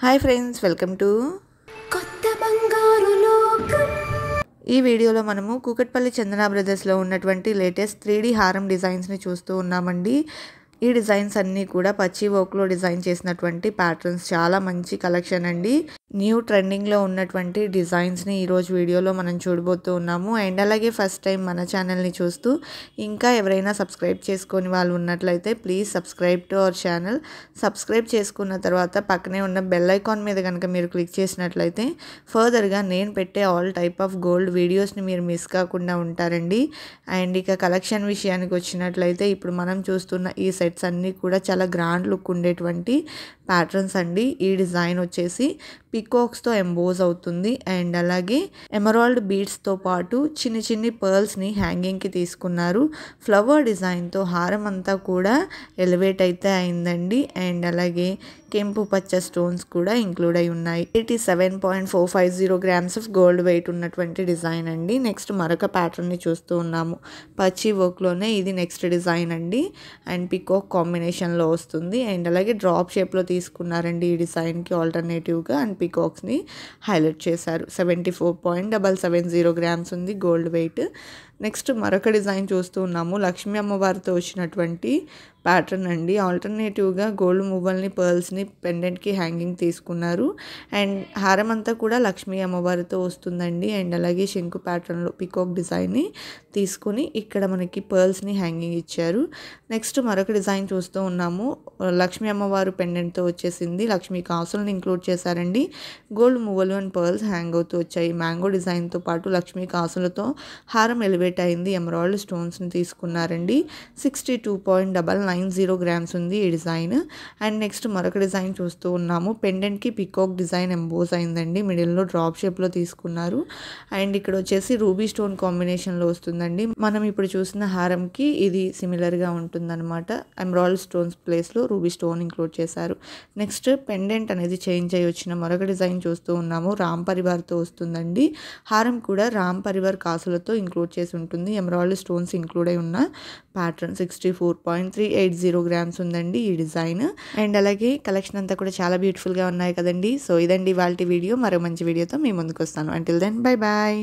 hi friends welcome to కొత్త బంగారు ఈ వీడియోలో మనము కూకట్పల్లి చందన బ్రదర్స్లో ఉన్నటువంటి లేటెస్ట్ త్రీ డి హారం డిజైన్స్ని చూస్తూ ఉన్నామండి ఈ డిజైన్స్ అన్నీ కూడా పచ్చి ఓక్లో డిజైన్ చేసినటువంటి ప్యాటర్న్స్ చాలా మంచి కలెక్షన్ అండి న్యూ ట్రెండింగ్లో ఉన్నటువంటి డిజైన్స్ని ఈరోజు వీడియోలో మనం చూడబోతూ ఉన్నాము అండ్ అలాగే ఫస్ట్ టైం మన ఛానల్ని చూస్తూ ఇంకా ఎవరైనా సబ్స్క్రైబ్ చేసుకొని వాళ్ళు ఉన్నట్లయితే please subscribe to our channel subscribe చేసుకున్న తర్వాత పక్కనే ఉన్న బెల్ ఐకాన్ మీద కనుక మీరు క్లిక్ చేసినట్లయితే ఫర్దర్గా నేను పెట్టే ఆల్ టైప్ ఆఫ్ గోల్డ్ వీడియోస్ని మీరు మిస్ కాకుండా ఉంటారండి అండ్ ఇక కలెక్షన్ విషయానికి వచ్చినట్లయితే ఇప్పుడు మనం చూస్తున్న ఈ సెట్స్ అన్నీ కూడా చాలా గ్రాండ్ లుక్ ఉండేటువంటి ప్యాటర్న్స్ అండి ఈ డిజైన్ వచ్చేసి పికాక్స్తో ఎంబోజ్ అవుతుంది అండ్ అలాగే ఎమరాల్డ్ బీడ్స్తో పాటు చిన్ని చిన్ని పర్ల్స్ని హ్యాంగింగ్కి తీసుకున్నారు ఫ్లవర్ డిజైన్తో హారం అంతా కూడా ఎలివేట్ అయితే అయిందండి అండ్ అలాగే కెంపు పచ్చ స్టోన్స్ కూడా ఇంక్లూడ్ అయి ఉన్నాయి eighty seven point four five zero grams of gold weight ఉన్నటువంటి డిజైన్ అండి నెక్స్ట్ మరొక ప్యాటర్న్ని చూస్తూ ఉన్నాము పచ్చి వర్క్లోనే ఇది నెక్స్ట్ డిజైన్ అండి అండ్ పికోక్ కాంబినేషన్లో వస్తుంది అండ్ అలాగే డ్రాప్ షేప్లో తీసుకున్నారండి ఈ డిజైన్కి ఆల్టర్నేటివ్గా అండ్ పీకాక్స్ని హైలైట్ చేశారు seventy four point double seven zero grams ఉంది గోల్డ్ వెయిట్ నెక్స్ట్ మరొక డిజైన్ చూస్తూ ఉన్నాము లక్ష్మీ అమ్మవారితో వచ్చినటువంటి ప్యాటర్న్ అండి ఆల్టర్నేటివ్గా గోల్డ్ మువ్వల్ని పర్ల్స్ని పెండెంట్కి హ్యాంగింగ్ తీసుకున్నారు అండ్ హారం అంతా కూడా లక్ష్మీ అమ్మవారితో వస్తుందండి అండ్ అలాగే శంకు ప్యాటర్న్లో పికాక్ డిజైన్ని తీసుకుని ఇక్కడ మనకి పర్ల్స్ని హ్యాంగింగ్ ఇచ్చారు నెక్స్ట్ మరొక డిజైన్ చూస్తూ ఉన్నాము లక్ష్మీ అమ్మవారు పెండెంట్తో వచ్చేసింది లక్ష్మీ కాసులను ఇంక్లూడ్ చేశారండి గోల్డ్ మువ్వలు అండ్ పర్ల్స్ హ్యాంగ్ అవుతూ వచ్చాయి మ్యాంగో డిజైన్తో పాటు లక్ష్మీ కాసులతో హారం ఎలివేట్ క్యారెట్ అయింది ఎమరాల్డ్ స్టోన్స్ని తీసుకున్నారండి sixty two point double nine zero grams ఉంది ఈ డిజైన్ అండ్ నెక్స్ట్ మరొక డిజైన్ చూస్తూ ఉన్నాము పెండెంట్కి పికాక్ డిజైన్ ఎంబోజ్ అయిందండి మిడిల్లో డ్రాప్ షేప్లో తీసుకున్నారు అండ్ ఇక్కడ వచ్చేసి రూబీ స్టోన్ కాంబినేషన్లో వస్తుందండి మనం ఇప్పుడు చూసిన హారంకి ఇది సిమిలర్గా ఉంటుందన్నమాట ఎమరాల్డ్ స్టోన్స్ ప్లేస్లో రూబీ స్టోన్ ఇంక్లూడ్ చేశారు నెక్స్ట్ పెండెంట్ అనేది చేంజ్ అయ్యి వచ్చిన మరొక డిజైన్ చూస్తూ ఉన్నాము రామ్ పరివార్తో వస్తుందండి హారం కూడా రామ్ పరివార్ కాసులతో ఇంక్లూడ్ చేసి ఉంటుంది ఎమరాల్డ్ స్టోన్స్ ఇంక్లూడ్ అయి ఉన్న pattern sixty four point three eight zero grams ఉందండి ఈ డిజైన్ అండ్ అలాగే కలెక్షన్ అంతా కూడా చాలా బ్యూటిఫుల్గా ఉన్నాయి కదండి సో ఇదండి వాళ్ళ వీడియో మరో మంచి వీడియోతో మీ ముందుకు వస్తాను అంటిల్ దెన్ బై బాయ్